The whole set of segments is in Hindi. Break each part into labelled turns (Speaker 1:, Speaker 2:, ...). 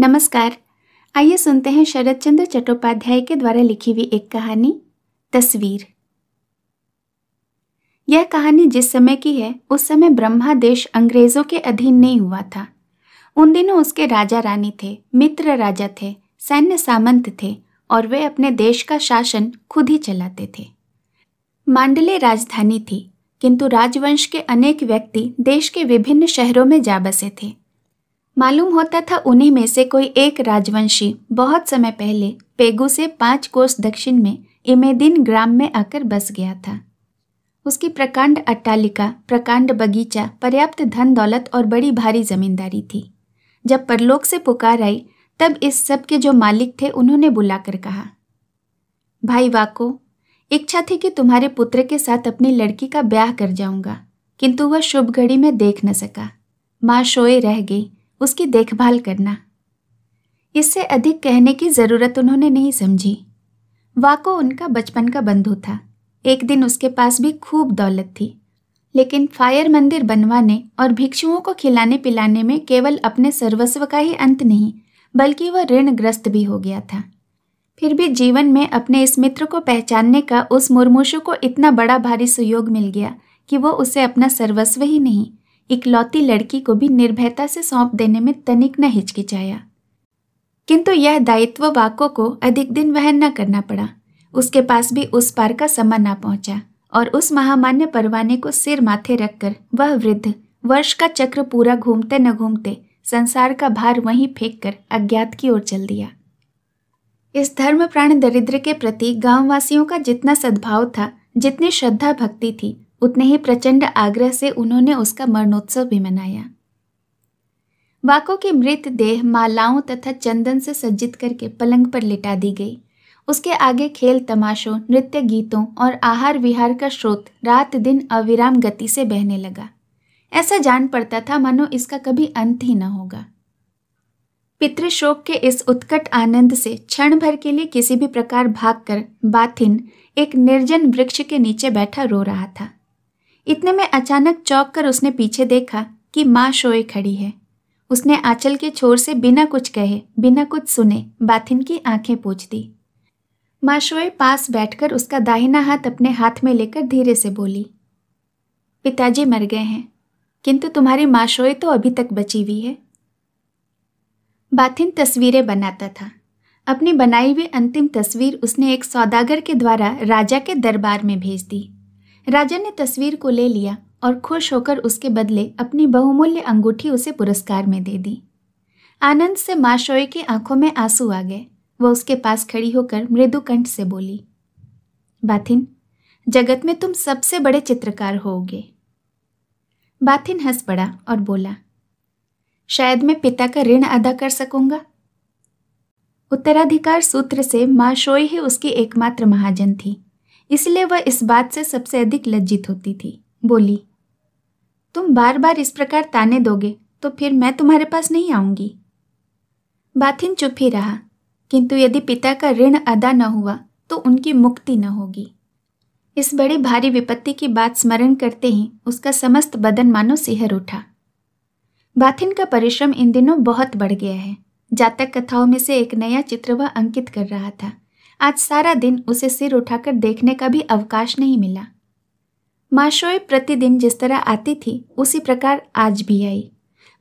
Speaker 1: नमस्कार आइए सुनते हैं शरद चंद्र चट्टोपाध्याय के द्वारा लिखी हुई एक कहानी तस्वीर यह कहानी जिस समय की है उस समय ब्रह्मा देश अंग्रेजों के अधीन नहीं हुआ था उन दिनों उसके राजा रानी थे मित्र राजा थे सैन्य सामंत थे और वे अपने देश का शासन खुद ही चलाते थे मांडले राजधानी थी किंतु राजवंश के अनेक व्यक्ति देश के विभिन्न शहरों में जा बसे थे मालूम होता था उन्हीं में से कोई एक राजवंशी बहुत समय पहले पेगू से पांच कोस दक्षिण में इमेदिन ग्राम में आकर बस गया था उसकी प्रकांड अट्टालिका प्रकांड बगीचा पर्याप्त धन दौलत और बड़ी भारी जमींदारी थी जब परलोक से पुकार आई तब इस सब के जो मालिक थे उन्होंने बुलाकर कहा भाई वाको इच्छा थी कि तुम्हारे पुत्र के साथ अपनी लड़की का ब्याह कर जाऊंगा किंतु वह शुभ घड़ी में देख न सका माँ शोए रह गई उसकी देखभाल करना इससे अधिक कहने की ज़रूरत उन्होंने नहीं समझी वाको उनका बचपन का बंधु था एक दिन उसके पास भी खूब दौलत थी लेकिन फायर मंदिर बनवाने और भिक्षुओं को खिलाने पिलाने में केवल अपने सर्वस्व का ही अंत नहीं बल्कि वह ऋणग्रस्त भी हो गया था फिर भी जीवन में अपने इस मित्र को पहचानने का उस मुरमुशु को इतना बड़ा भारी सुयोग मिल गया कि वो उसे अपना सर्वस्व ही नहीं इकलौती लड़की को भी निर्भयता से सौंप देने में तनिक न हिचकिचाया किंतु यह दायित्व वाको को अधिक दिन वहन न करना पड़ा उसके पास भी उस पार का समय ना पहुंचा और उस महामान्य परवाने को सिर माथे रखकर वह वृद्ध वर्ष का चक्र पूरा घूमते न घूमते संसार का भार वहीं फेंक कर अज्ञात की ओर चल दिया इस धर्म प्राण दरिद्र के प्रति गांववासियों का जितना सद्भाव था जितनी श्रद्धा भक्ति थी उतने ही प्रचंड आग्रह से उन्होंने उसका मरणोत्सव भी मनाया वाको की मृत देह मालाओं तथा चंदन से सज्जित करके पलंग पर लिटा दी गई उसके आगे खेल तमाशों नृत्य गीतों और आहार विहार का स्रोत रात दिन अविराम गति से बहने लगा ऐसा जान पड़ता था मानो इसका कभी अंत ही न होगा पितृशोक के इस उत्कट आनंद से क्षण भर के लिए किसी भी प्रकार भागकर बाथिन एक निर्जन वृक्ष के नीचे बैठा रो रहा था इतने में अचानक चौंक कर उसने पीछे देखा कि माँ शोए खड़ी है उसने आंचल के छोर से बिना कुछ कहे बिना कुछ सुने बाथिन की आंखें पूछ दी माँ शोए पास बैठकर उसका दाहिना हाथ अपने हाथ में लेकर धीरे से बोली पिताजी मर गए हैं किंतु तुम्हारी माँ शोए तो अभी तक बची हुई है बाथिन तस्वीरें बनाता था अपनी बनाई हुई अंतिम तस्वीर उसने एक सौदागर के द्वारा राजा के दरबार में भेज दी राजा ने तस्वीर को ले लिया और खुश होकर उसके बदले अपनी बहुमूल्य अंगूठी उसे पुरस्कार में दे दी आनंद से माशोए की आंखों में आंसू आ गए वह उसके पास खड़ी होकर मृदुकंठ से बोली बाथिन जगत में तुम सबसे बड़े चित्रकार होगे बाथिन हंस पड़ा और बोला शायद मैं पिता का ऋण अदा कर सकूंगा उत्तराधिकार सूत्र से माशोई ही उसकी एकमात्र महाजन थी इसलिए वह इस बात से सबसे अधिक लज्जित होती थी बोली तुम बार बार इस प्रकार ताने दोगे तो फिर मैं तुम्हारे पास नहीं आऊंगी बाथिन चुप ही रहा किंतु यदि पिता का ऋण अदा न हुआ तो उनकी मुक्ति न होगी इस बड़ी भारी विपत्ति की बात स्मरण करते ही उसका समस्त बदन मानो सिहर उठा बाथिन का परिश्रम इन दिनों बहुत बढ़ गया है जातक कथाओं में से एक नया चित्र वह अंकित कर रहा था आज सारा दिन उसे सिर उठाकर देखने का भी अवकाश नहीं मिला माशोए प्रतिदिन जिस तरह आती थी उसी प्रकार आज भी आई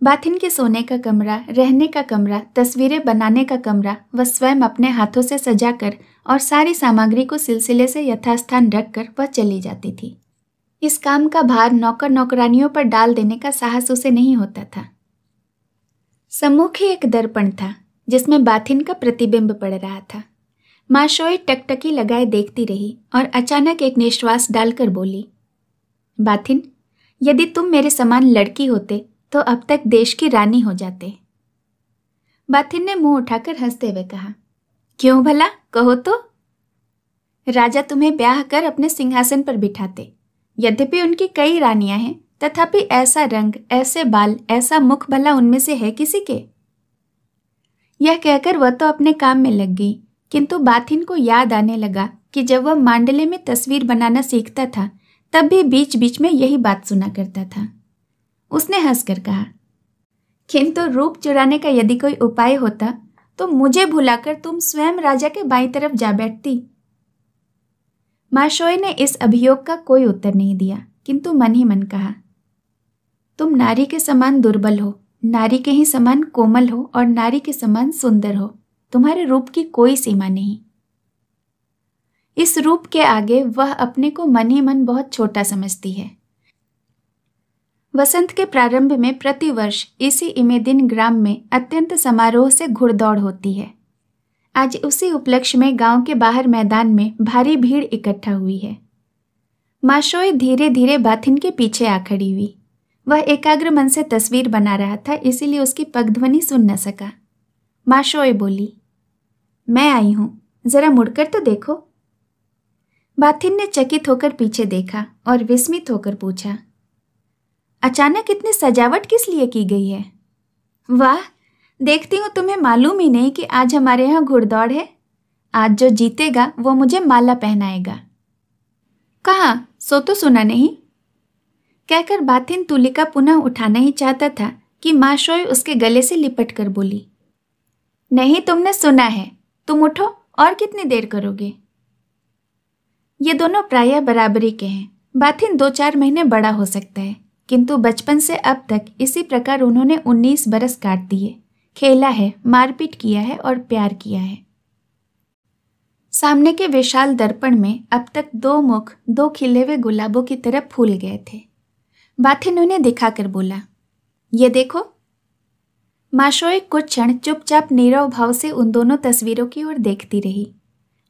Speaker 1: बाथिन के सोने का कमरा रहने का कमरा तस्वीरें बनाने का कमरा वह स्वयं अपने हाथों से सजाकर और सारी सामग्री को सिलसिले से यथास्थान रखकर वह चली जाती थी इस काम का भार नौकर नौकरानियों पर डाल देने का साहस उसे नहीं होता था सम्मुख ही एक दर्पण था जिसमें बाथिन का प्रतिबिंब पड़ रहा था माँ शोए टकटकी लगाए देखती रही और अचानक एक निश्वास डालकर बोली बाथिन यदि तुम मेरे समान लड़की होते तो अब तक देश की रानी हो जाते बाथिन ने मुंह उठाकर हंसते हुए कहा क्यों भला कहो तो राजा तुम्हें ब्याह कर अपने सिंहासन पर बिठाते यद्यपि उनकी कई रानियां हैं तथापि ऐसा रंग ऐसे बाल ऐसा मुख भला उनमें से है किसी के यह कहकर वह तो अपने काम में लग गई किंतु बाथिन को याद आने लगा कि जब वह मांडले में तस्वीर बनाना सीखता था तब भी बीच बीच में यही बात सुना करता था उसने हंसकर कहा किंतु तो रूप चुराने का यदि कोई उपाय होता तो मुझे भुलाकर तुम स्वयं राजा के बाई तरफ जा बैठती माशोई ने इस अभियोग का कोई उत्तर नहीं दिया किंतु मन ही मन कहा तुम नारी के समान दुर्बल हो नारी के ही समान कोमल हो और नारी के समान सुंदर हो तुम्हारे रूप की कोई सीमा नहीं इस रूप के आगे वह अपने को मन ही मन बहुत छोटा समझती है वसंत के प्रारंभ में प्रतिवर्ष इसी इमेदिन ग्राम में अत्यंत समारोह से घुड़दौड़ होती है आज उसी उपलक्ष्य में गांव के बाहर मैदान में भारी भीड़ इकट्ठा हुई है माशोए धीरे धीरे बाथिन के पीछे आ खड़ी हुई वह एकाग्र मन से तस्वीर बना रहा था इसीलिए उसकी पगध्वनि सुन न सका माशोए बोली मैं आई हूं जरा मुड़कर तो देखो बाथिन ने चकित होकर पीछे देखा और विस्मित होकर पूछा अचानक इतनी सजावट किस लिए की गई है वाह देखती हूँ तुम्हें मालूम ही नहीं कि आज हमारे यहाँ घुड़दौड़ है आज जो जीतेगा वो मुझे माला पहनाएगा कहा सो तो सुना नहीं कहकर बाथिन तुलिका पुनः उठाना ही चाहता था कि माँ शोय उसके गले से लिपट कर बोली नहीं तुमने सुना है तुम उठो और कितनी देर करोगे ये दोनों प्रायः बराबरी के हैं बाथिन दो चार महीने बड़ा हो सकता है किंतु बचपन से अब तक इसी प्रकार उन्होंने उन्नीस बरस काट दिए खेला है मारपीट किया है और प्यार किया है सामने के विशाल दर्पण में अब तक दो मुख दो खिले हुए गुलाबों की तरह फूल गए थे बाथिन उन्हें दिखाकर बोला ये देखो माशोए कुछ क्षण चुपचाप नीरव भाव से उन दोनों तस्वीरों की ओर देखती रही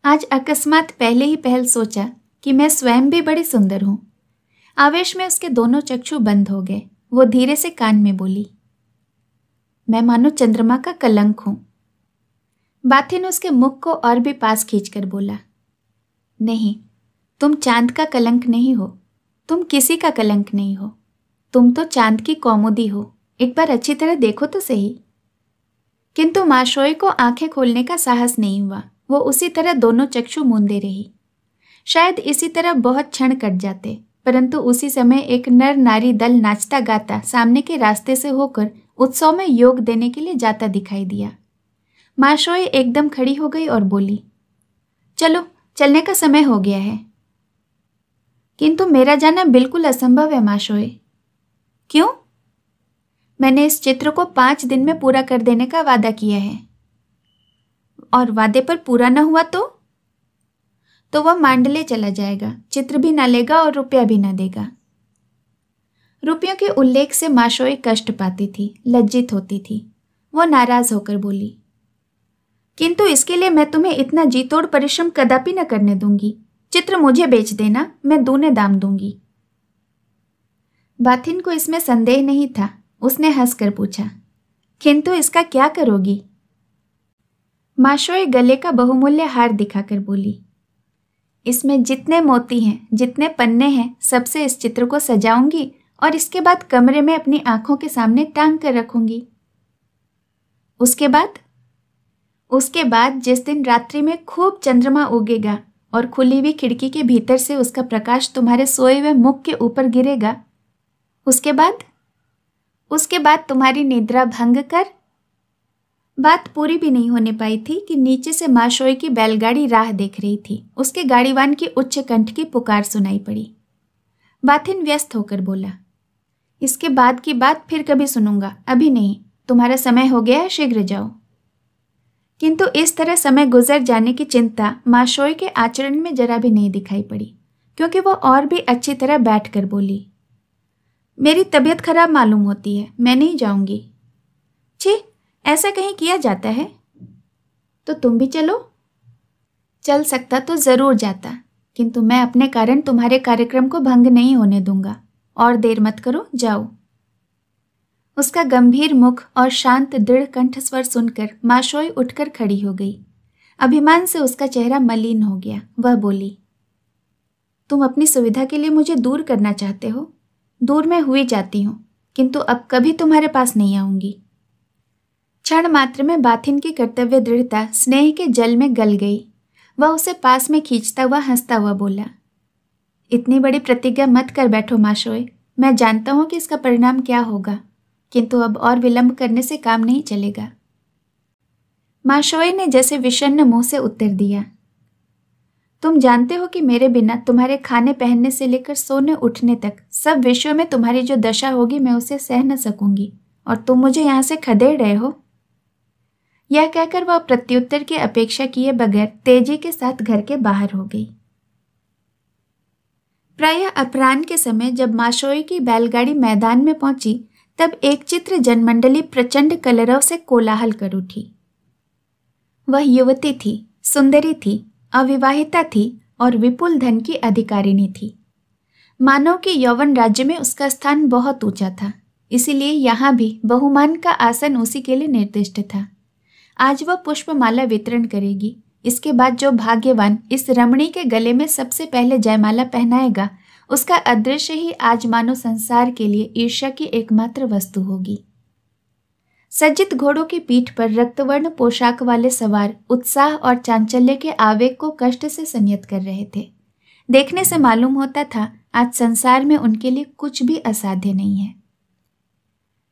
Speaker 1: आज अकस्मात पहले ही पहल सोचा कि मैं स्वयं भी बड़ी सुंदर हूँ आवेश में उसके दोनों चक्षु बंद हो गए वो धीरे से कान में बोली मैं मानो चंद्रमा का कलंक हूँ बाथिन उसके मुख को और भी पास खींचकर बोला नहीं तुम चांद का कलंक नहीं हो तुम किसी का कलंक नहीं हो तुम तो चांद की कौमुदी हो एक बार अच्छी तरह देखो तो सही किंतु माशोए को आंखें खोलने का साहस नहीं हुआ वो उसी तरह दोनों चक्षु मूंदे रही शायद इसी तरह बहुत क्षण कट जाते परंतु उसी समय एक नर नारी दल नाचता गाता सामने के रास्ते से होकर उत्सव में योग देने के लिए जाता दिखाई दिया माशोए एकदम खड़ी हो गई और बोली चलो चलने का समय हो गया है किंतु मेरा जाना बिल्कुल असंभव है माशोए क्यों मैंने इस चित्र को पाँच दिन में पूरा कर देने का वादा किया है और वादे पर पूरा ना हुआ तो तो वह मांडले चला जाएगा चित्र भी ना लेगा और रुपया भी ना देगा रुपयों के उल्लेख से माशोई कष्ट पाती थी लज्जित होती थी वह नाराज होकर बोली किंतु इसके लिए मैं तुम्हें इतना जीतोड़ परिश्रम कदापि न करने दूंगी चित्र मुझे बेच देना मैं दूने दाम दूंगी बाथिन को इसमें संदेह नहीं था उसने हंसकर पूछा किंतु इसका क्या करोगी माशोए गले का बहुमूल्य हार दिखाकर बोली इसमें जितने मोती हैं जितने पन्ने हैं सबसे इस चित्र को सजाऊंगी और इसके बाद कमरे में अपनी आंखों के सामने टांग कर रखूंगी उसके बाद उसके बाद जिस दिन रात्रि में खूब चंद्रमा उगेगा और खुली हुई खिड़की के भीतर से उसका प्रकाश तुम्हारे सोए हुए मुख के ऊपर गिरेगा उसके बाद उसके बाद तुम्हारी निद्रा भंग कर बात पूरी भी नहीं होने पाई थी कि नीचे से माशोई की बैलगाड़ी राह देख रही थी उसके गाड़ीवान की उच्च कंठ की पुकार सुनाई पड़ी बाथिन व्यस्त होकर बोला इसके बाद की बात फिर कभी सुनूंगा अभी नहीं तुम्हारा समय हो गया है शीघ्र जाओ किंतु इस तरह समय गुजर जाने की चिंता माशोई के आचरण में जरा भी नहीं दिखाई पड़ी क्योंकि वह और भी अच्छी तरह बैठ कर बोली मेरी तबीयत खराब मालूम होती है मैं नहीं जाऊंगी छी ऐसा कहीं किया जाता है तो तुम भी चलो चल सकता तो ज़रूर जाता किंतु मैं अपने कारण तुम्हारे कार्यक्रम को भंग नहीं होने दूंगा और देर मत करो जाओ उसका गंभीर मुख और शांत दृढ़ कंठस्वर सुनकर माशोई उठकर खड़ी हो गई अभिमान से उसका चेहरा मलिन हो गया वह बोली तुम अपनी सुविधा के लिए मुझे दूर करना चाहते हो दूर में हुई जाती हूँ किंतु अब कभी तुम्हारे पास नहीं आऊंगी क्षण मात्र में बाथिन की कर्तव्य दृढ़ता स्नेह के जल में गल गई वह उसे पास में खींचता हुआ हंसता हुआ बोला इतनी बड़ी प्रतिज्ञा मत कर बैठो माशोए मैं जानता हूँ कि इसका परिणाम क्या होगा किंतु अब और विलंब करने से काम नहीं चलेगा माशोए ने जैसे विषन्न मुंह से उत्तर दिया तुम जानते हो कि मेरे बिना तुम्हारे खाने पहनने से लेकर सोने उठने तक सब विषयों में तुम्हारी जो दशा होगी मैं उसे सह न सकूंगी और तुम मुझे यहाँ से खदेड़ रहे हो यह कहकर वह प्रत्युत्तर की अपेक्षा किए बगैर तेजी के साथ घर के बाहर हो गई प्राय अपराह के समय जब माशोई की बैलगाड़ी मैदान में पहुंची तब एक चित्र जनमंडली प्रचंड कलरव से कोलाहल कर उठी वह युवती थी सुंदरी थी अविवाहिता थी और विपुल धन की अधिकारिणी थी मानव के यौवन राज्य में उसका स्थान बहुत ऊंचा था इसीलिए यहाँ भी बहुमान का आसन उसी के लिए निर्दिष्ट था आज वह पुष्पमाला वितरण करेगी इसके बाद जो भाग्यवान इस रमणी के गले में सबसे पहले जयमाला पहनाएगा उसका अदृश्य ही आज मानव संसार के लिए ईर्ष्या की एकमात्र वस्तु होगी सज्जित घोड़ों की पीठ पर रक्तवर्ण पोशाक वाले सवार उत्साह और चांचल्य के आवेग को कष्ट से संयत कर रहे थे देखने से मालूम होता था आज संसार में उनके लिए कुछ भी असाध्य नहीं है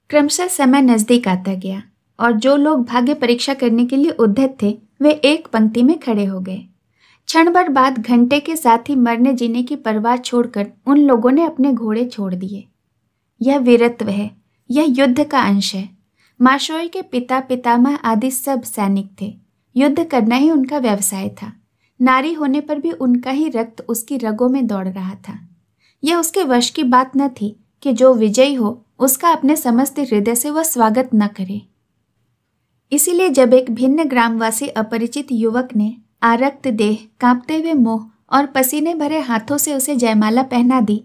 Speaker 1: क्रमशः समय नजदीक आता गया और जो लोग भाग्य परीक्षा करने के लिए उद्धत थे वे एक पंक्ति में खड़े हो गए क्षण भर बाद घंटे के साथ ही मरने जीने की परवाह छोड़कर उन लोगों ने अपने घोड़े छोड़ दिए यह वीरत्व है यह युद्ध का अंश है माशोई के पिता पितामह आदि सब सैनिक थे युद्ध करना ही उनका व्यवसाय था नारी होने पर भी उनका ही रक्त उसकी रगों में दौड़ रहा था यह उसके वश की बात न थी कि जो विजयी हो उसका अपने समस्त हृदय से वह स्वागत न करे इसीलिए जब एक भिन्न ग्रामवासी अपरिचित युवक ने आरक्त देह कांपते हुए मोह और पसीने भरे हाथों से उसे जयमाला पहना दी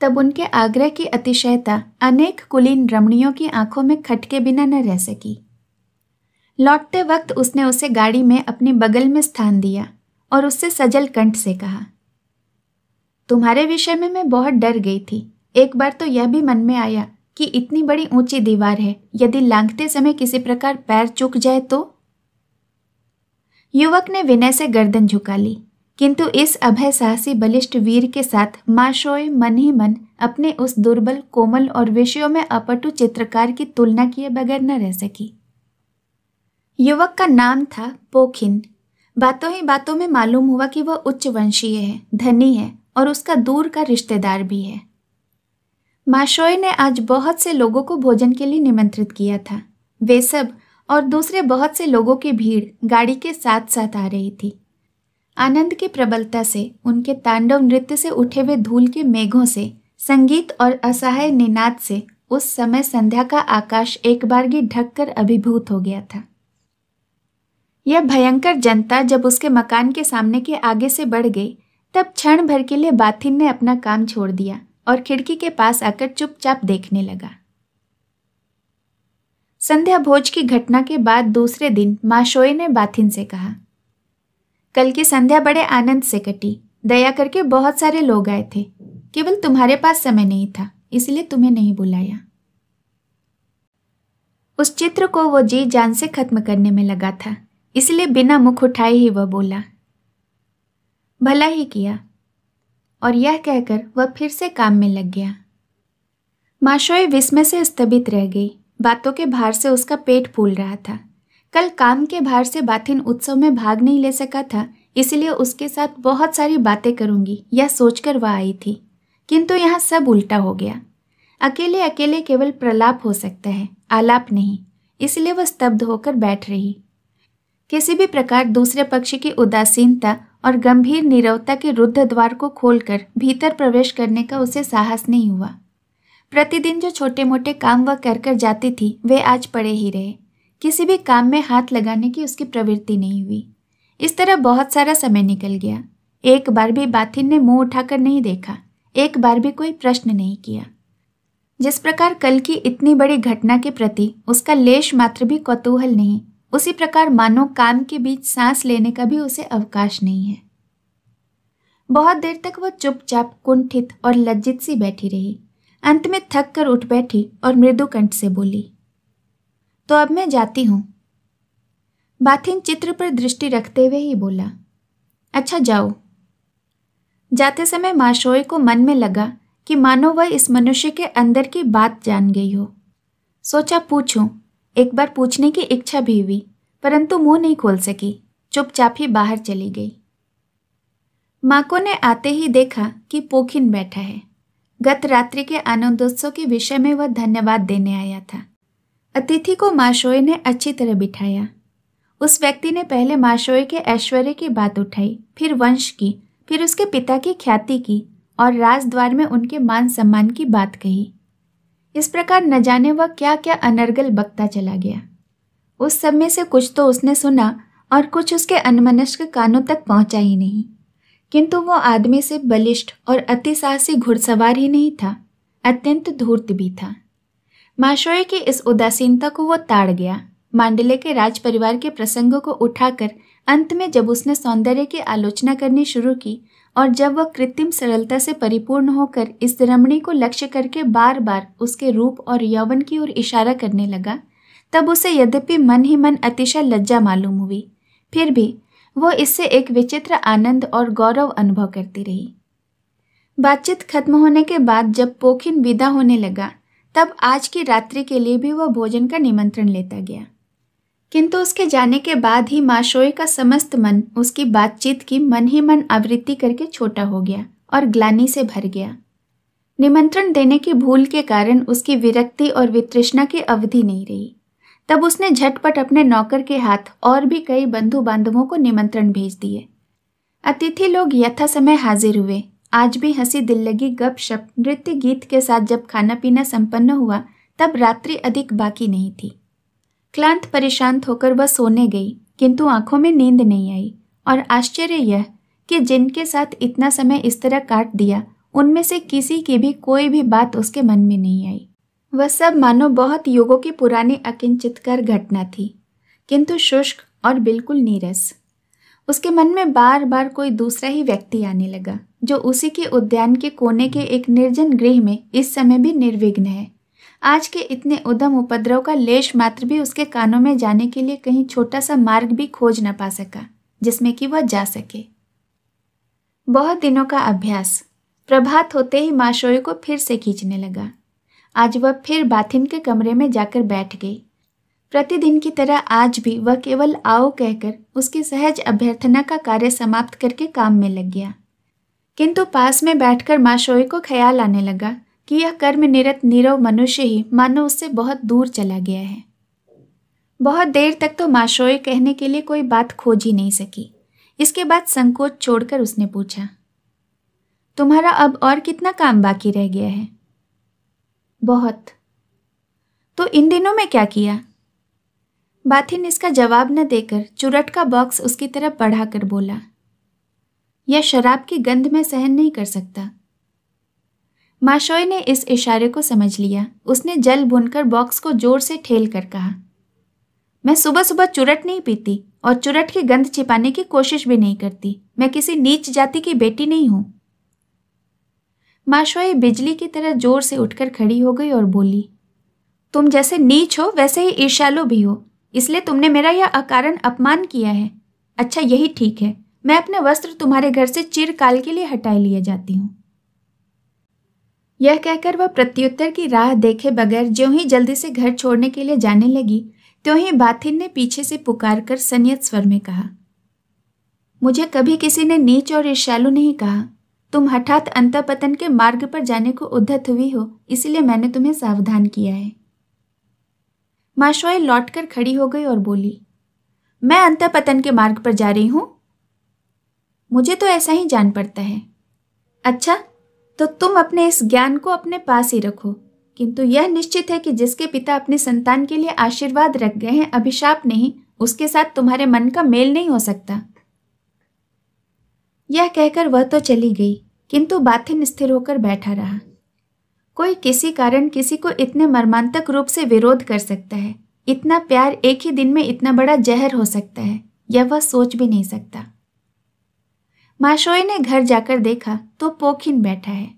Speaker 1: तब उनके आग्रह की अतिशयता अनेक कुलीन रमणियों की आंखों में खटके बिना न रह सकी लौटते वक्त उसने उसे गाड़ी में अपने बगल में स्थान दिया और उससे सजल कंठ से कहा तुम्हारे विषय में मैं बहुत डर गई थी एक बार तो यह भी मन में आया कि इतनी बड़ी ऊंची दीवार है यदि लांघते समय किसी प्रकार पैर चुक जाए तो युवक ने विनय से गर्दन झुका ली किंतु इस अभय साहसी बलिष्ठ वीर के साथ माशोय मन ही मन अपने उस दुर्बल कोमल और विषयों में अपटु चित्रकार की तुलना किए बगैर न रह सकी युवक का नाम था पोखिन बातों ही बातों में मालूम हुआ कि वह उच्च वंशीय है धनी है और उसका दूर का रिश्तेदार भी है माशोय ने आज बहुत से लोगों को भोजन के लिए निमंत्रित किया था वे सब और दूसरे बहुत से लोगों की भीड़ गाड़ी के साथ साथ आ रही थी आनंद की प्रबलता से उनके तांडव नृत्य से उठे हुए धूल के मेघों से संगीत और असहाय निनाद से उस समय संध्या का आकाश एक बारगी ढककर अभिभूत हो गया था यह भयंकर जनता जब उसके मकान के सामने के आगे से बढ़ गई तब क्षण भर के लिए बाथिन ने अपना काम छोड़ दिया और खिड़की के पास आकर चुपचाप देखने लगा संध्या भोज की घटना के बाद दूसरे दिन माशोए ने बाथिन से कहा कल की संध्या बड़े आनंद से कटी दया करके बहुत सारे लोग आए थे केवल तुम्हारे पास समय नहीं था इसलिए तुम्हें नहीं बुलाया उस चित्र को वो जी जान से खत्म करने में लगा था इसलिए बिना मुख उठाए ही वह बोला भला ही किया और यह कहकर वह फिर से काम में लग गया माशोए विस्मय से स्तबित रह गई बातों के भार से उसका पेट फूल रहा था कल काम के भार से बाथिन उत्सव में भाग नहीं ले सका था इसलिए उसके साथ बहुत सारी बातें करूंगी यह सोचकर वह आई थी किंतु यहाँ सब उल्टा हो गया अकेले अकेले केवल प्रलाप हो सकता है आलाप नहीं इसलिए वह स्तब्ध होकर बैठ रही किसी भी प्रकार दूसरे पक्ष की उदासीनता और गंभीर निरवता के रुद्ध द्वार को खोलकर भीतर प्रवेश करने का उसे साहस नहीं हुआ प्रतिदिन जो छोटे मोटे काम वह कर कर जाती थी वे आज पड़े ही रहे किसी भी काम में हाथ लगाने की उसकी प्रवृत्ति नहीं हुई इस तरह बहुत सारा समय निकल गया एक बार भी बाथिन ने मुंह उठाकर नहीं देखा एक बार भी कोई प्रश्न नहीं किया जिस प्रकार कल की इतनी बड़ी घटना के प्रति उसका लेश मात्र भी कौतूहल नहीं उसी प्रकार मानो काम के बीच सांस लेने का भी उसे अवकाश नहीं है बहुत देर तक वह चुपचाप कुंठित और लज्जित सी बैठी रही अंत में थक कर उठ बैठी और मृदुकंठ से बोली तो अब मैं जाती हूँ बाथिन चित्र पर दृष्टि रखते हुए ही बोला अच्छा जाओ जाते समय माशोए को मन में लगा कि मानो वह इस मनुष्य के अंदर की बात जान गई हो सोचा पूछूं एक बार पूछने की इच्छा भी हुई परंतु मुंह नहीं खोल सकी चुपचाप ही बाहर चली गई माको ने आते ही देखा कि पोखिन बैठा है गत रात्रि के आनंदोत्सव के विषय में वह धन्यवाद देने आया था अतिथि को माशोए ने अच्छी तरह बिठाया उस व्यक्ति ने पहले माशोए के ऐश्वर्य की बात उठाई फिर वंश की फिर उसके पिता की ख्याति की और राजद्वार में उनके मान सम्मान की बात कही इस प्रकार न जाने वह क्या क्या अनर्गल बकता चला गया उस सब में से कुछ तो उसने सुना और कुछ उसके अनमनस्क कानों तक पहुंचा ही नहीं किंतु वो आदमी से बलिष्ठ और अतिसाहसी घुड़सवार ही नहीं था अत्यंत धूर्त भी था माशोए की इस उदासीनता को वो ताड़ गया मांडले के राज परिवार के प्रसंगों को उठाकर अंत में जब उसने सौंदर्य की आलोचना करनी शुरू की और जब वह कृत्रिम सरलता से परिपूर्ण होकर इस रमणी को लक्ष्य करके बार बार उसके रूप और यौवन की ओर इशारा करने लगा तब उसे यद्यपि मन ही मन अतिशय लज्जा मालूम हुई फिर भी वो इससे एक विचित्र आनंद और गौरव अनुभव करती रही बातचीत खत्म होने के बाद जब पोखिन विदा होने लगा तब आज की रात्रि के लिए भी वह भोजन का निमंत्रण लेता गया किंतु उसके जाने के बाद ही माशोई का समस्त मन उसकी बातचीत की मन ही मन आवृत्ति करके छोटा हो गया और ग्लानी से भर गया निमंत्रण देने की भूल के कारण उसकी विरक्ति और वित्रृष्णा की अवधि नहीं रही तब उसने झटपट अपने नौकर के हाथ और भी कई बंधु बांधवों को निमंत्रण भेज दिए अतिथि लोग यथा समय हाजिर हुए आज भी हंसी दिल लगी गप शप नृत्य गीत के साथ जब खाना पीना संपन्न हुआ तब रात्रि अधिक बाकी नहीं थी क्लांत परेशान होकर वह सोने गई किंतु आंखों में नींद नहीं आई और आश्चर्य यह कि जिनके साथ इतना समय इस तरह काट दिया उनमें से किसी की भी कोई भी बात उसके मन में नहीं आई वह सब मानो बहुत युगों की पुरानी कर घटना थी किंतु शुष्क और बिल्कुल नीरस उसके मन में बार बार कोई दूसरा ही व्यक्ति आने लगा जो उसी के उद्यान के कोने के एक निर्जन गृह में इस समय भी निर्विघ्न है आज के इतने उदम उपद्रव का लेश मात्र भी उसके कानों में जाने के लिए कहीं छोटा सा मार्ग भी खोज न पा सका जिसमें कि वह जा सके बहुत दिनों का अभ्यास प्रभात होते ही माशोई को फिर से खींचने लगा आज वह फिर बाथिन के कमरे में जाकर बैठ गई प्रतिदिन की तरह आज भी वह केवल आओ कहकर उसकी सहज अभ्यर्थना का कार्य समाप्त करके काम में लग गया किंतु पास में बैठकर माशोई को ख्याल आने लगा कि यह कर्म निरत नीरव मनुष्य ही मानो उससे बहुत दूर चला गया है बहुत देर तक तो माशोई कहने के लिए कोई बात खोज ही नहीं सकी इसके बाद संकोच छोड़कर उसने पूछा तुम्हारा अब और कितना काम बाकी रह गया है बहुत तो इन दिनों में क्या किया बाथिन इसका जवाब न देकर चुरट का बॉक्स उसकी तरफ बढ़ाकर बोला यह शराब की गंध में सहन नहीं कर सकता माशोय ने इस इशारे को समझ लिया उसने जल भुनकर बॉक्स को जोर से ठेल कर कहा मैं सुबह सुबह चुरट नहीं पीती और चुरट की गंध छिपाने की कोशिश भी नहीं करती मैं किसी नीच जाति की बेटी नहीं हूं माशोय बिजली की तरह जोर से उठकर खड़ी हो गई और बोली तुम जैसे नीच हो वैसे ही ईर्ष्यालु भी हो इसलिए तुमने मेरा यह अकारण अपमान किया है अच्छा यही ठीक है मैं अपने वस्त्र तुम्हारे घर से चिरकाल के लिए हटाए लिए जाती हूँ यह कहकर वह प्रत्युत्तर की राह देखे बगैर ज्यों ही जल्दी से घर छोड़ने के लिए जाने लगी त्यों ही बाथिन ने पीछे से पुकार कर संयत स्वर में कहा मुझे कभी किसी ने नीच और ईर्ष्यालु नहीं कहा तुम हठात अंतपतन के मार्ग पर जाने को उद्धत हुई हो इसलिए मैंने तुम्हें सावधान किया है माशवाई लौटकर खड़ी हो गई और बोली मैं अंतपतन के मार्ग पर जा रही हूँ मुझे तो ऐसा ही जान पड़ता है अच्छा तो तुम अपने इस ज्ञान को अपने पास ही रखो किंतु यह निश्चित है कि जिसके पिता अपने संतान के लिए आशीर्वाद रख गए हैं अभिशाप नहीं उसके साथ तुम्हारे मन का मेल नहीं हो सकता यह कहकर वह तो चली गई किंतु बाथिन स्थिर होकर बैठा रहा कोई किसी कारण किसी को इतने मर्मांतक रूप से विरोध कर सकता है इतना प्यार एक ही दिन में इतना बड़ा जहर हो सकता है यह वह सोच भी नहीं सकता माशोए ने घर जाकर देखा तो पोखिन बैठा है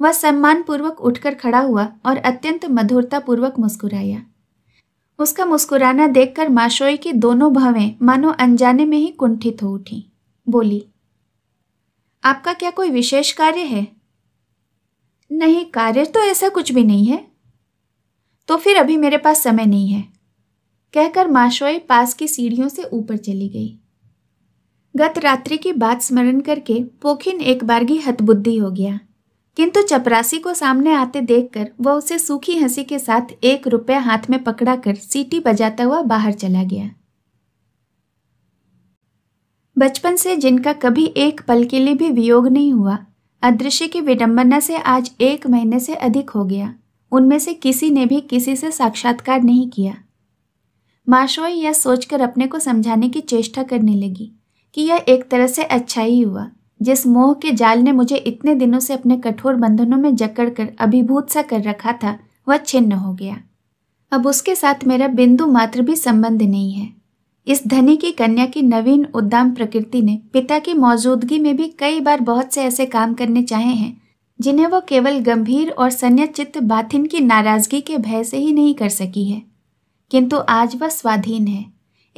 Speaker 1: वह सम्मानपूर्वक उठकर खड़ा हुआ और अत्यंत मधुरतापूर्वक मुस्कुराया उसका मुस्कुराना देखकर माशोई की दोनों भावें मानो अनजाने में ही कुंठित हो उठी बोली आपका क्या कोई विशेष कार्य है नहीं कार्य तो ऐसा कुछ भी नहीं है तो फिर अभी मेरे पास समय नहीं है कहकर माशोई पास की सीढ़ियों से ऊपर चली गई गत रात्रि की बात स्मरण करके पोखिन एक बारगी हतबुद्धि हो गया किंतु चपरासी को सामने आते देखकर वह उसे सूखी हंसी के साथ एक रुपया हाथ में पकड़ा कर सीटी बजाता हुआ बाहर चला गया बचपन से जिनका कभी एक पल के लिए भी वियोग नहीं हुआ अदृश्य की विडंबना से आज एक महीने से अधिक हो गया उनमें से किसी ने भी किसी से साक्षात्कार नहीं किया माशोई यह सोचकर अपने को समझाने की चेष्टा करने लगी कि यह एक तरह से अच्छा ही हुआ जिस मोह के जाल ने मुझे इतने दिनों से अपने कठोर बंधनों में जकड़ कर अभिभूत सा कर रखा था वह छिन्न हो गया अब उसके साथ मेरा बिंदु मात्र भी संबंध नहीं है इस धनी की कन्या की नवीन उद्दाम प्रकृति ने पिता की मौजूदगी में भी कई बार बहुत से ऐसे काम करने चाहे हैं जिन्हें वो केवल गंभीर और संयचित बाथिन की नाराजगी के भय से ही नहीं कर सकी है किंतु आज वह स्वाधीन है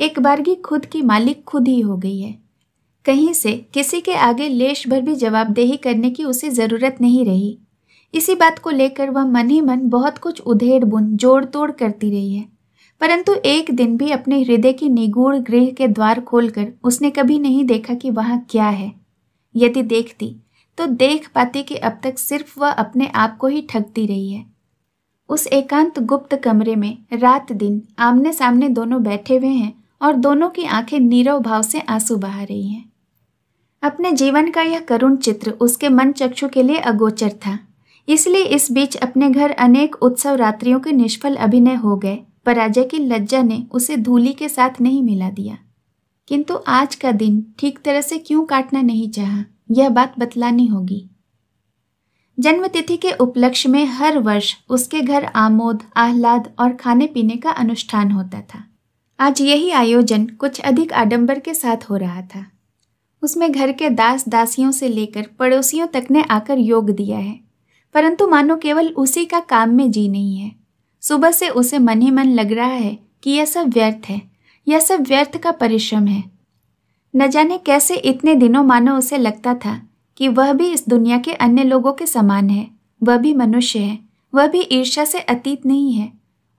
Speaker 1: एक बारगी खुद की मालिक खुद ही हो गई है कहीं से किसी के आगे लेश भर भी जवाबदेही करने की उसे ज़रूरत नहीं रही इसी बात को लेकर वह मन ही मन बहुत कुछ उधेड़ बुन जोड़ तोड़ करती रही है परंतु एक दिन भी अपने हृदय की निगूढ़ गृह के द्वार खोलकर उसने कभी नहीं देखा कि वहाँ क्या है यदि देखती तो देख पाती कि अब तक सिर्फ वह अपने आप को ही ठगती रही है उस एकांत गुप्त कमरे में रात दिन आमने सामने दोनों बैठे हुए हैं और दोनों की आंखें नीरव भाव से आंसू बहा रही हैं अपने जीवन का यह करुण चित्र उसके मन चक्षु के लिए अगोचर था इसलिए इस बीच अपने घर अनेक उत्सव रात्रियों के निष्फल अभिनय हो गए पर राजा की लज्जा ने उसे धूली के साथ नहीं मिला दिया किंतु आज का दिन ठीक तरह से क्यों काटना नहीं चाहा यह बात बतलानी होगी जन्मतिथि के उपलक्ष्य में हर वर्ष उसके घर आमोद आह्लाद और खाने पीने का अनुष्ठान होता था आज यही आयोजन कुछ अधिक आडंबर के साथ हो रहा था उसमें घर के दास दासियों से लेकर पड़ोसियों तक ने आकर योग दिया है परंतु मानो केवल उसी का काम में जी नहीं है सुबह से उसे मन ही मन लग रहा है कि यह सब व्यर्थ है यह सब व्यर्थ का परिश्रम है न जाने कैसे इतने दिनों मानो उसे लगता था कि वह भी इस दुनिया के अन्य लोगों के समान है वह भी मनुष्य है वह भी ईर्ष्या से अतीत नहीं है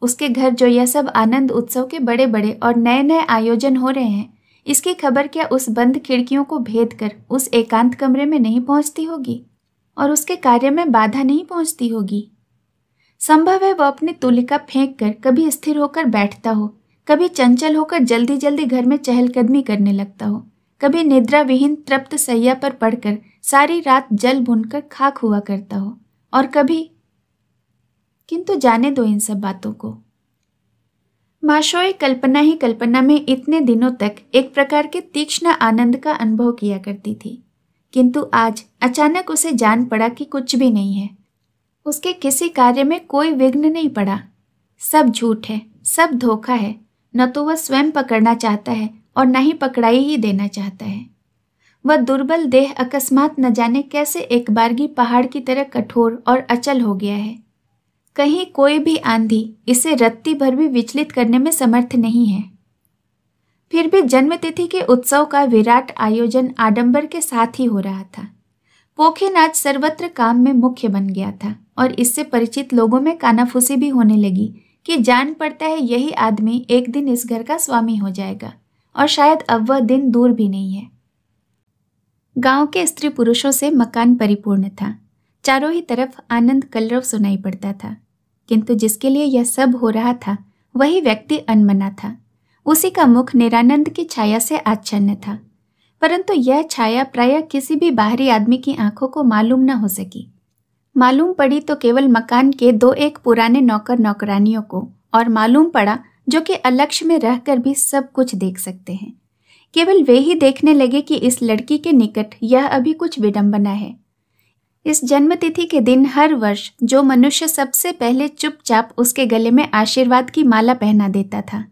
Speaker 1: उसके घर जो यह सब आनंद उत्सव के बड़े बड़े और नए नए आयोजन हो रहे हैं इसकी खबर क्या उस बंद खिड़कियों को भेद कर उस एकांत कमरे में नहीं पहुंचती होगी और उसके कार्य में बाधा नहीं पहुंचती होगी संभव है वह अपनी तुलिका फेंक कर कभी स्थिर होकर बैठता हो कभी चंचल होकर जल्दी जल्दी घर में चहलकदमी करने लगता हो कभी निद्रा विहीन तृप्त सैया पर पड़कर सारी रात जल कर खाक हुआ करता हो और कभी किंतु जाने दो इन सब बातों को माशोए कल्पना ही कल्पना में इतने दिनों तक एक प्रकार के तीक्ष्ण आनंद का अनुभव किया करती थी किंतु आज अचानक उसे जान पड़ा कि कुछ भी नहीं है उसके किसी कार्य में कोई विघ्न नहीं पड़ा सब झूठ है सब धोखा है न तो वह स्वयं पकड़ना चाहता है और न ही पकड़ाई ही देना चाहता है वह दुर्बल देह अकस्मात न जाने कैसे एक बारगी पहाड़ की तरह कठोर और अचल हो गया है कहीं कोई भी आंधी इसे रत्ती भर भी विचलित करने में समर्थ नहीं है फिर भी जन्मतिथि के उत्सव का विराट आयोजन आडंबर के साथ ही हो रहा था पोखे नाच सर्वत्र काम में मुख्य बन गया था और इससे परिचित लोगों में कानाफूसी भी होने लगी कि जान पड़ता है यही आदमी एक दिन इस घर का स्वामी हो जाएगा और शायद अब वह दिन दूर भी नहीं है गांव के स्त्री पुरुषों से मकान परिपूर्ण था चारों ही तरफ आनंद कलरव सुनाई पड़ता था किंतु जिसके लिए यह सब हो रहा था वही व्यक्ति अनमना था उसी का मुख निरानंद की छाया से आच्छन्न था परंतु यह छाया प्राय किसी भी बाहरी आदमी की आंखों को मालूम न हो सकी मालूम पड़ी तो केवल मकान के दो एक पुराने नौकर नौकरानियों को और मालूम पड़ा जो कि अलक्ष्य में रहकर भी सब कुछ देख सकते हैं केवल वे ही देखने लगे कि इस लड़की के निकट यह अभी कुछ विडंबना है इस जन्मतिथि के दिन हर वर्ष जो मनुष्य सबसे पहले चुपचाप उसके गले में आशीर्वाद की माला पहना देता था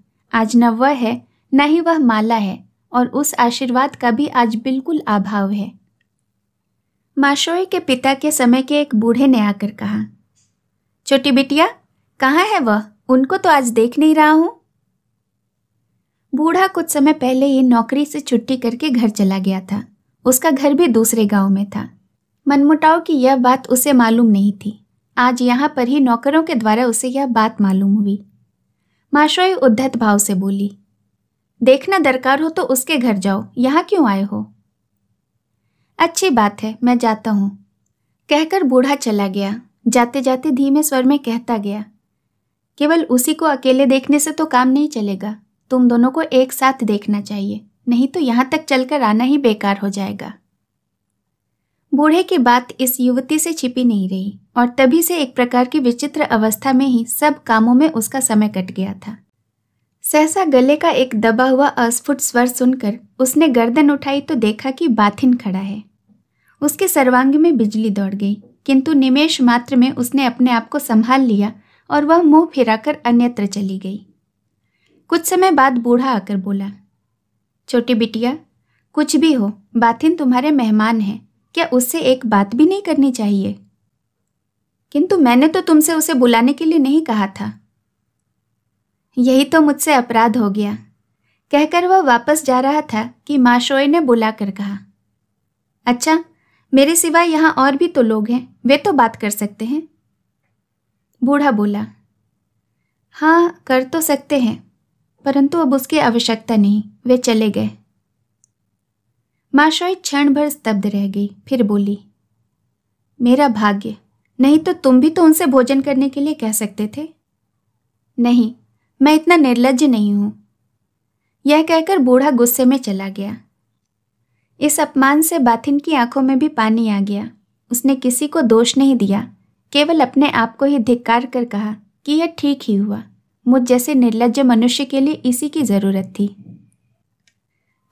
Speaker 1: आज न वह है न ही वह माला है और उस आशीर्वाद का भी आज बिल्कुल अभाव है माशोई के पिता के समय के एक बूढ़े ने आकर कहा छोटी बिटिया कहाँ है वह उनको तो आज देख नहीं रहा हूं बूढ़ा कुछ समय पहले ही नौकरी से छुट्टी करके घर चला गया था उसका घर भी दूसरे गांव में था मनमुटाव की यह बात उसे मालूम नहीं थी आज यहां पर ही नौकरों के द्वारा उसे यह बात मालूम हुई माशोई उद्धत भाव से बोली देखना दरकार हो तो उसके घर जाओ यहाँ क्यों आए हो अच्छी बात है मैं जाता हूँ कहकर बूढ़ा चला गया जाते जाते धीमे स्वर में कहता गया केवल उसी को अकेले देखने से तो काम नहीं चलेगा तुम दोनों को एक साथ देखना चाहिए नहीं तो यहाँ तक चलकर आना ही बेकार हो जाएगा बूढ़े की बात इस युवती से छिपी नहीं रही और तभी से एक प्रकार की विचित्र अवस्था में ही सब कामों में उसका समय कट गया था सहसा गले का एक दबा हुआ अस्फुट स्वर सुनकर उसने गर्दन उठाई तो देखा कि बाथिन खड़ा है उसके सर्वांग में बिजली दौड़ गई किंतु निमेश मात्र में उसने अपने आप को संभाल लिया और वह मुंह फिराकर अन्यत्र चली गई कुछ समय बाद बूढ़ा आकर बोला छोटी बिटिया कुछ भी हो बाथिन तुम्हारे मेहमान है क्या उससे एक बात भी नहीं करनी चाहिए किंतु मैंने तो तुमसे उसे बुलाने के लिए नहीं कहा था यही तो मुझसे अपराध हो गया कहकर वह वापस जा रहा था कि माशोए ने बुलाकर कहा अच्छा मेरे सिवाय यहाँ और भी तो लोग हैं वे तो बात कर सकते हैं बूढ़ा बोला हाँ कर तो सकते हैं परंतु अब उसकी आवश्यकता नहीं वे चले गए माशोई क्षण भर स्तब्ध रह गई फिर बोली मेरा भाग्य नहीं तो तुम भी तो उनसे भोजन करने के लिए कह सकते थे नहीं मैं इतना निर्लज नहीं हूं यह कहकर बूढ़ा गुस्से में चला गया इस अपमान से बाथिन की आंखों में भी पानी आ गया उसने किसी को दोष नहीं दिया केवल अपने आप को ही धिक्कार कर कहा कि यह ठीक ही हुआ मुझ जैसे निर्लज मनुष्य के लिए इसी की जरूरत थी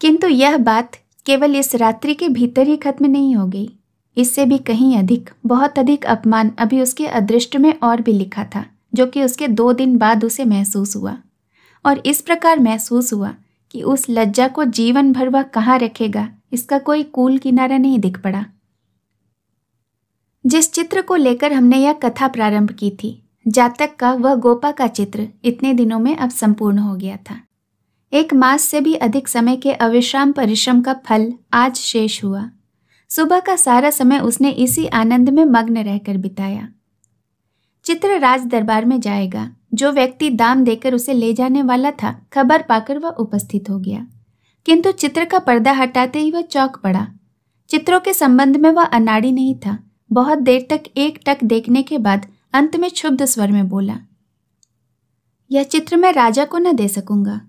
Speaker 1: किंतु यह बात केवल इस रात्रि के भीतर ही खत्म नहीं हो गई इससे भी कहीं अधिक बहुत अधिक अपमान अभी उसके अदृष्ट में और भी लिखा था जो कि उसके दो दिन बाद उसे महसूस हुआ और इस प्रकार महसूस हुआ कि उस लज्जा को जीवन भर वह कहाँ रखेगा इसका कोई कूल किनारा नहीं दिख पड़ा जिस चित्र को लेकर हमने यह कथा प्रारंभ की थी जातक का वह गोपा का चित्र इतने दिनों में अब संपूर्ण हो गया था एक मास से भी अधिक समय के अविश्राम परिश्रम का फल आज शेष हुआ सुबह का सारा समय उसने इसी आनंद में मग्न रहकर बिताया चित्र राज दरबार में जाएगा जो व्यक्ति दाम देकर उसे ले जाने वाला था खबर पाकर वह उपस्थित हो गया किंतु चित्र का पर्दा हटाते ही वह चौक पड़ा चित्रों के संबंध में वह अनाड़ी नहीं था बहुत देर तक एक टक देखने के बाद अंत में क्षुब्ध स्वर में बोला यह चित्र मैं राजा को न दे सकूंगा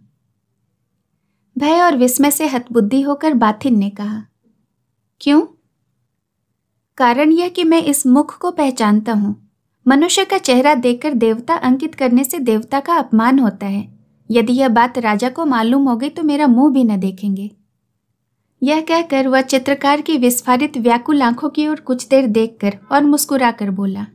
Speaker 1: भय और विस्मय से हतबुद्धि होकर बाथिन ने कहा क्यों कारण यह कि मैं इस मुख को पहचानता हूं मनुष्य का चेहरा देखकर देवता अंकित करने से देवता का अपमान होता है यदि यह बात राजा को मालूम हो गई तो मेरा मुंह भी न देखेंगे यह कहकर वह चित्रकार की विस्फारित व्याकुल आंखों की ओर कुछ देर देखकर और मुस्कुराकर बोला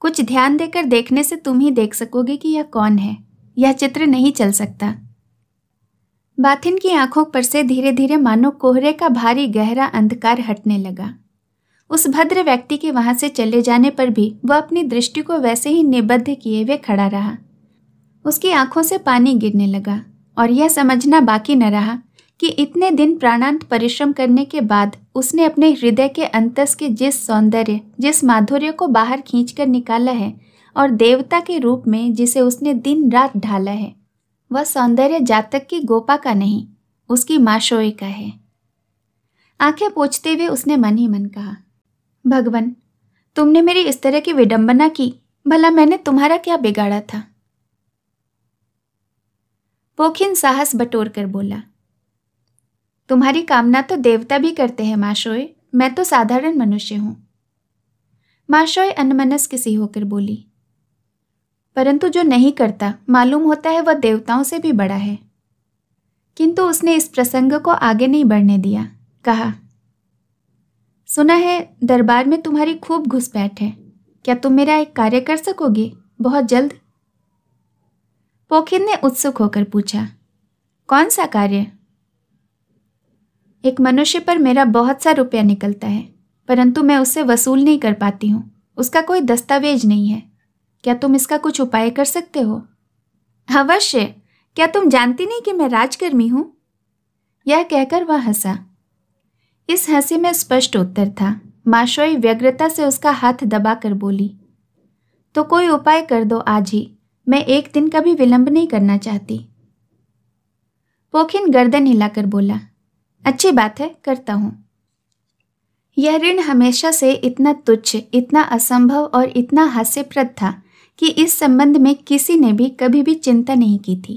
Speaker 1: कुछ ध्यान देकर देखने से तुम ही देख सकोगे कि यह कौन है यह चित्र नहीं चल सकता बाथिन की आंखों पर से धीरे धीरे मानो कोहरे का भारी गहरा अंधकार हटने लगा उस भद्र व्यक्ति के वहां से चले जाने पर भी वह अपनी दृष्टि को वैसे ही निबद्ध किए हुए खड़ा रहा उसकी आंखों से पानी गिरने लगा और यह समझना बाकी न रहा कि इतने दिन प्राणांत परिश्रम करने के बाद उसने अपने हृदय के अंतस के जिस सौंदर्य जिस माधुर्य को बाहर खींचकर निकाला है और देवता के रूप में जिसे उसने दिन रात ढाला है वह सौंदर्य जातक की गोपा का नहीं उसकी माशोई का है आंखें पोछते हुए उसने मन ही मन कहा भगवान तुमने मेरी इस तरह की विडंबना की भला मैंने तुम्हारा क्या बिगाड़ा था पोखिन साहस बटोर कर बोला तुम्हारी कामना तो देवता भी करते हैं माशोय मैं तो साधारण मनुष्य हूं माशोय अनमनस किसी होकर बोली परंतु जो नहीं करता मालूम होता है वह देवताओं से भी बड़ा है किंतु उसने इस प्रसंग को आगे नहीं बढ़ने दिया कहा सुना है दरबार में तुम्हारी खूब घुसपैठ है क्या तुम मेरा एक कार्य कर सकोगे बहुत जल्द पोखिन ने उत्सुक होकर पूछा कौन सा कार्य एक मनुष्य पर मेरा बहुत सा रुपया निकलता है परंतु मैं उससे वसूल नहीं कर पाती हूँ उसका कोई दस्तावेज नहीं है क्या तुम इसका कुछ उपाय कर सकते हो अवश्य क्या तुम जानती नहीं कि मैं राजकर्मी हूँ यह कहकर वह हंसा इस हंसी में स्पष्ट उत्तर था माशोई व्यग्रता से उसका हाथ दबाकर बोली तो कोई उपाय कर दो आज ही मैं एक दिन का भी विलंब नहीं करना चाहती पोखिन गर्दन हिलाकर बोला अच्छी बात है करता हूं यह ऋण हमेशा से इतना तुच्छ इतना असंभव और इतना हास्यप्रद था कि इस संबंध में किसी ने भी कभी भी चिंता नहीं की थी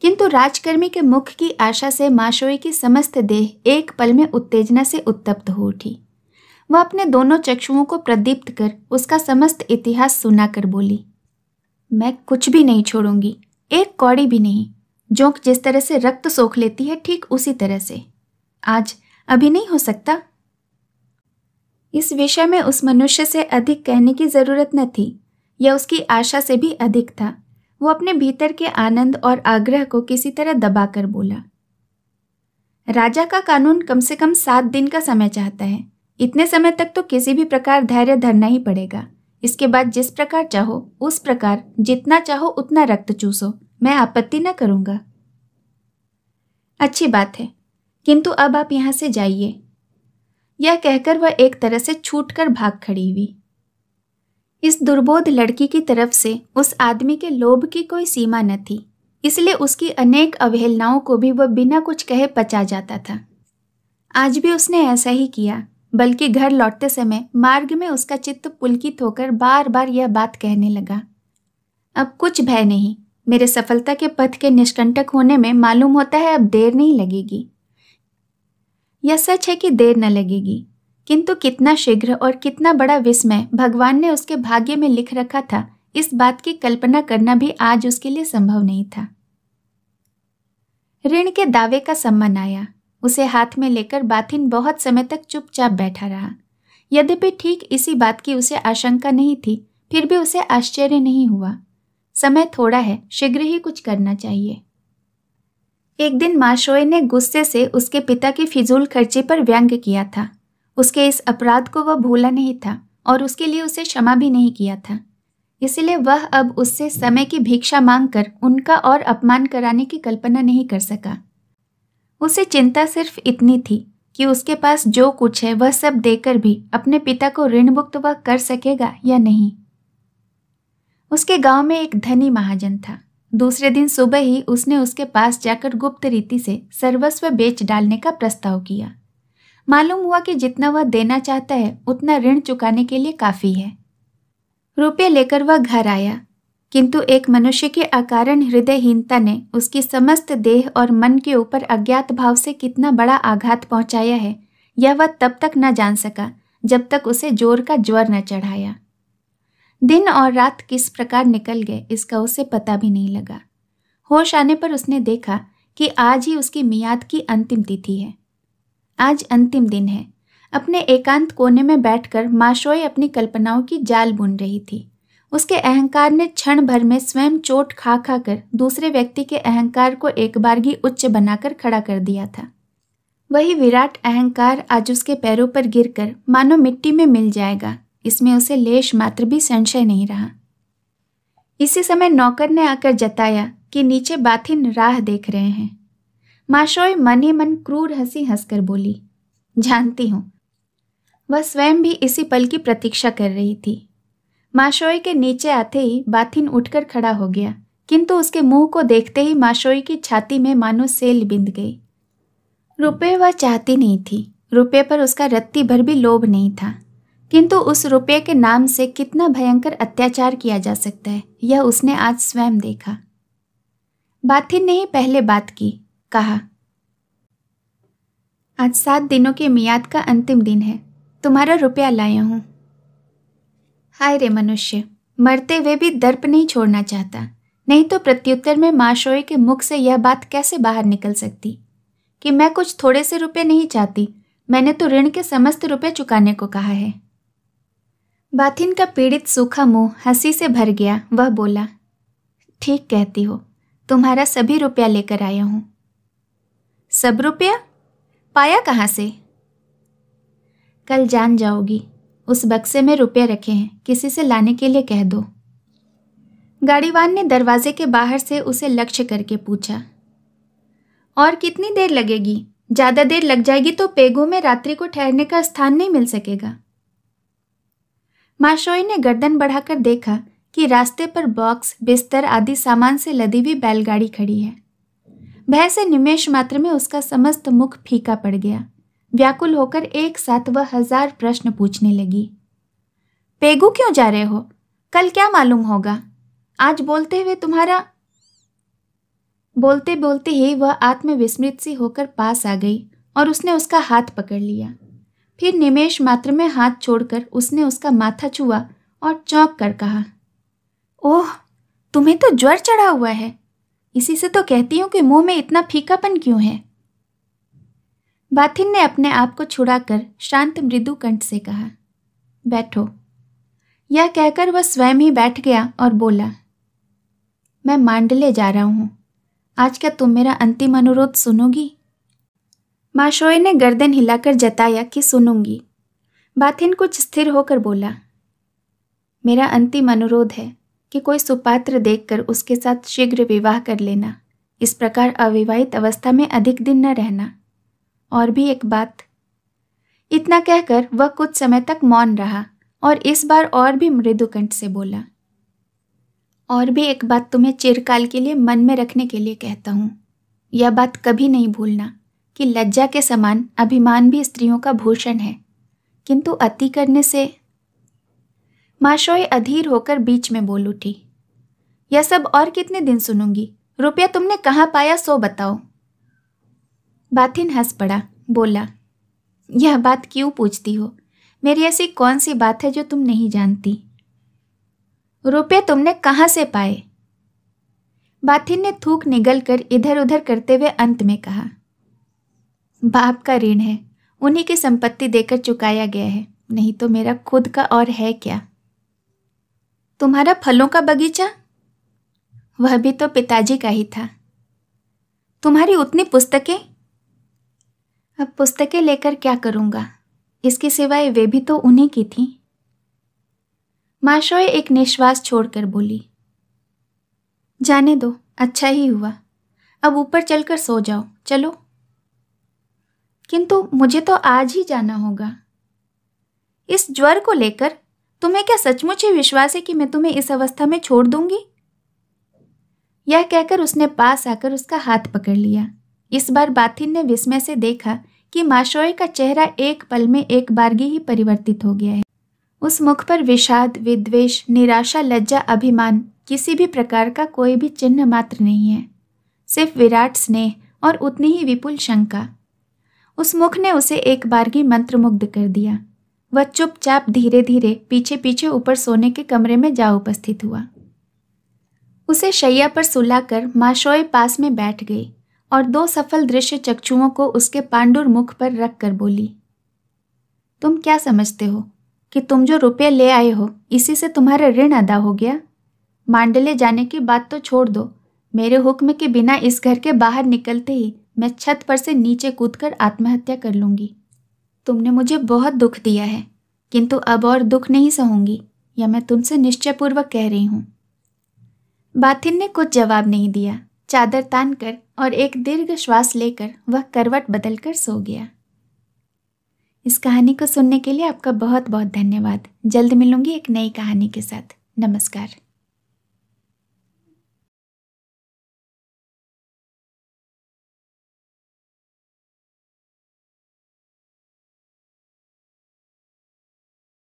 Speaker 1: किंतु राजकर्मी के मुख की आशा से माशोई की समस्त देह एक पल में उत्तेजना से उत्तप्त हो उठी वह अपने दोनों चक्षुओं को प्रदीप्त कर उसका समस्त इतिहास सुनाकर बोली मैं कुछ भी नहीं छोड़ूंगी एक कौड़ी भी नहीं जोंक जिस तरह से रक्त सोख लेती है ठीक उसी तरह से आज अभी नहीं हो सकता इस विषय में उस मनुष्य से अधिक कहने की जरूरत न थी या उसकी आशा से भी अधिक था वो अपने भीतर के आनंद और आग्रह को किसी तरह दबाकर बोला राजा का कानून कम से कम सात दिन का समय चाहता है इतने समय तक तो किसी भी प्रकार धैर्य धरना ही पड़ेगा इसके बाद जिस प्रकार चाहो उस प्रकार जितना चाहो उतना रक्त चूसो मैं आपत्ति न करूंगा अच्छी बात है किंतु अब आप यहां से जाइए यह कहकर वह एक तरह से छूट कर भाग खड़ी हुई इस दुर्बोध लड़की की तरफ से उस आदमी के लोभ की कोई सीमा न थी इसलिए उसकी अनेक अवहेलनाओं को भी वह बिना कुछ कहे पचा जाता था आज भी उसने ऐसा ही किया बल्कि घर लौटते समय मार्ग में उसका चित्त पुलकित होकर बार बार यह बात कहने लगा अब कुछ भय नहीं मेरे सफलता के पथ के निष्कंटक होने में मालूम होता है अब देर नहीं लगेगी यह सच है कि देर न लगेगी किंतु कितना शीघ्र और कितना बड़ा विस्मय भगवान ने उसके भाग्य में लिख रखा था इस बात की कल्पना करना भी आज उसके लिए संभव नहीं था ऋण के दावे का सम्मान आया उसे हाथ में लेकर बाथिन बहुत समय तक चुपचाप बैठा रहा यद्यपि ठीक इसी बात की उसे आशंका नहीं थी फिर भी उसे आश्चर्य नहीं हुआ समय थोड़ा है शीघ्र ही कुछ करना चाहिए एक दिन माशोए ने गुस्से से उसके पिता की फिजूल खर्ची पर व्यंग किया था उसके इस अपराध को वह भूला नहीं था और उसके लिए उसे क्षमा भी नहीं किया था इसलिए वह अब उससे समय की भिक्षा मांगकर उनका और अपमान कराने की कल्पना नहीं कर सका उसे चिंता सिर्फ इतनी थी कि उसके पास जो कुछ है वह सब देकर भी अपने पिता को ऋण मुक्त वह कर सकेगा या नहीं उसके गांव में एक धनी महाजन था दूसरे दिन सुबह ही उसने उसके पास जाकर गुप्त रीति से सर्वस्व बेच डालने का प्रस्ताव किया मालूम हुआ कि जितना वह देना चाहता है उतना ऋण चुकाने के लिए काफ़ी है रुपये लेकर वह घर आया किंतु एक मनुष्य के अकारण हृदयहीनता ने उसकी समस्त देह और मन के ऊपर अज्ञात भाव से कितना बड़ा आघात पहुंचाया है यह वह तब तक न जान सका जब तक उसे जोर का ज्वर न चढ़ाया दिन और रात किस प्रकार निकल गए इसका उसे पता भी नहीं लगा होश आने पर उसने देखा कि आज ही उसकी मियाद की अंतिम तिथि है आज अंतिम दिन है अपने एकांत कोने में बैठकर माशोए अपनी कल्पनाओं की जाल बुन रही थी उसके अहंकार ने क्षण भर में स्वयं चोट खा खा कर दूसरे व्यक्ति के अहंकार को एक बारगी उच्च बनाकर खड़ा कर दिया था वही विराट अहंकार आज उसके पैरों पर गिरकर मानो मिट्टी में मिल जाएगा इसमें उसे लेश मात्र भी संशय नहीं रहा इसी समय नौकर ने आकर जताया कि नीचे बाथिन राह देख रहे हैं माशोय मन ही मन क्रूर हंसी हंसकर बोली जानती हूं वह स्वयं भी इसी पल की प्रतीक्षा कर रही थी माशोई के नीचे आते ही बाथिन उठकर खड़ा हो गया किंतु उसके मुंह को देखते ही माशोई की छाती में मानो सेल बिंद गई रुपये वह चाहती नहीं थी रुपये पर उसका रत्ती भर भी लोभ नहीं था किंतु उस रुपये के नाम से कितना भयंकर अत्याचार किया जा सकता है यह उसने आज स्वयं देखा बाथिन ने ही पहले बात की कहा आज सात दिनों की मियाद का अंतिम दिन है तुम्हारा रुपया लाया हूँ हाय रे मनुष्य मरते हुए भी दर्प नहीं छोड़ना चाहता नहीं तो प्रत्युत्तर में माशोए के मुख से यह बात कैसे बाहर निकल सकती कि मैं कुछ थोड़े से रुपए नहीं चाहती मैंने तो ऋण के समस्त रुपए चुकाने को कहा है बाथिन का पीड़ित सूखा मुंह हंसी से भर गया वह बोला ठीक कहती हो तुम्हारा सभी रुपया लेकर आया हूँ सब रुपया पाया कहाँ से कल जान जाओगी उस बक्से में रुपये रखे हैं किसी से लाने के लिए कह दो गाड़ीवान ने दरवाजे के बाहर से उसे लक्ष्य करके पूछा और कितनी देर लगेगी ज़्यादा देर लग जाएगी तो पेगो में रात्रि को ठहरने का स्थान नहीं मिल सकेगा माशोई ने गर्दन बढ़ाकर देखा कि रास्ते पर बॉक्स बिस्तर आदि सामान से लदी हुई बैलगाड़ी खड़ी है भय से निमेश मात्र में उसका समस्त मुख फीका पड़ गया व्याकुल होकर एक साथ वह हजार प्रश्न पूछने लगी पेगू क्यों जा रहे हो कल क्या मालूम होगा आज बोलते हुए तुम्हारा बोलते बोलते ही वह आत्मविस्मृत सी होकर पास आ गई और उसने उसका हाथ पकड़ लिया फिर निमेश मात्र में हाथ छोड़कर उसने उसका माथा छुआ और चौंक कर कहा ओह तुम्हें तो ज्वर चढ़ा हुआ है इसी से तो कहती हूँ कि मुंह में इतना फीकापन क्यों है बाथिन ने अपने आप को छुड़ाकर शांत मृदु कंठ से कहा बैठो यह कहकर वह स्वयं ही बैठ गया और बोला मैं मांडले जा रहा हूं आज क्या तुम मेरा अंतिम अनुरोध सुनोगी माशोए ने गर्दन हिलाकर जताया कि सुनूंगी बाथिन कुछ स्थिर होकर बोला मेरा अंतिम अनुरोध है कि कोई सुपात्र देखकर उसके साथ शीघ्र विवाह कर लेना इस प्रकार अविवाहित अवस्था में अधिक दिन न रहना और भी एक बात इतना कहकर वह कुछ समय तक मौन रहा और इस बार और भी मृदुकंठ से बोला और भी एक बात तुम्हें चिरकाल के लिए मन में रखने के लिए कहता हूँ यह बात कभी नहीं भूलना कि लज्जा के समान अभिमान भी स्त्रियों का भूषण है किंतु अति करने से माशोई अधीर होकर बीच में बोल उठी यह सब और कितने दिन सुनूंगी रुपया तुमने कहाँ पाया सो बताओ बाथिन हंस पड़ा बोला यह बात क्यों पूछती हो मेरी ऐसी कौन सी बात है जो तुम नहीं जानती रुपये तुमने कहाँ से पाए बाथिन ने थूक निगल कर इधर उधर करते हुए अंत में कहा बाप का ऋण है उन्हीं की संपत्ति देकर चुकाया गया है नहीं तो मेरा खुद का और है क्या तुम्हारा फलों का बगीचा वह भी तो पिताजी का ही था तुम्हारी उतनी पुस्तकें अब पुस्तकें लेकर क्या करूंगा इसके सिवाय वे भी तो उन्हीं की थी माशोए एक निश्वास छोड़कर बोली जाने दो अच्छा ही हुआ अब ऊपर चलकर सो जाओ चलो किंतु मुझे तो आज ही जाना होगा इस ज्वर को लेकर तुम्हें क्या सचमुच ही विश्वास है कि मैं तुम्हें इस अवस्था में छोड़ दूंगी यह कहकर उसने पास आकर उसका हाथ पकड़ लिया इस बार बाथिन ने विस्मय से देखा कि माशोए का चेहरा एक पल में एक बारगी ही परिवर्तित हो गया है उस मुख पर विषाद विद्वेश निराशा लज्जा अभिमान किसी भी प्रकार का कोई भी चिन्ह मात्र नहीं है सिर्फ विराट स्नेह और उतनी ही विपुल शंका उस मुख ने उसे एक बारगी मंत्रमुग्ध कर दिया वह चुपचाप धीरे धीरे पीछे पीछे ऊपर सोने के कमरे में जा उपस्थित हुआ उसे शैया पर सुलाकर माशोए पास में बैठ गई और दो सफल दृश्य चक्षुओं को उसके पांडुर मुख पर रख कर बोली तुम क्या समझते हो कि तुम जो रुपये ले आए हो इसी से तुम्हारा ऋण अदा हो गया मांडले जाने की बात तो छोड़ दो मेरे हुक्म के बिना इस घर के बाहर निकलते ही मैं छत पर से नीचे कूदकर आत्महत्या कर लूँगी तुमने मुझे बहुत दुख दिया है किंतु अब और दुख नहीं सहूंगी या मैं तुमसे निश्चयपूर्वक कह रही हूँ बाथिन ने कुछ जवाब नहीं दिया चादर तान कर और एक दीर्घ श्वास लेकर वह करवट बदलकर सो गया इस कहानी को सुनने के लिए आपका बहुत बहुत धन्यवाद जल्द मिलूंगी एक नई कहानी के साथ नमस्कार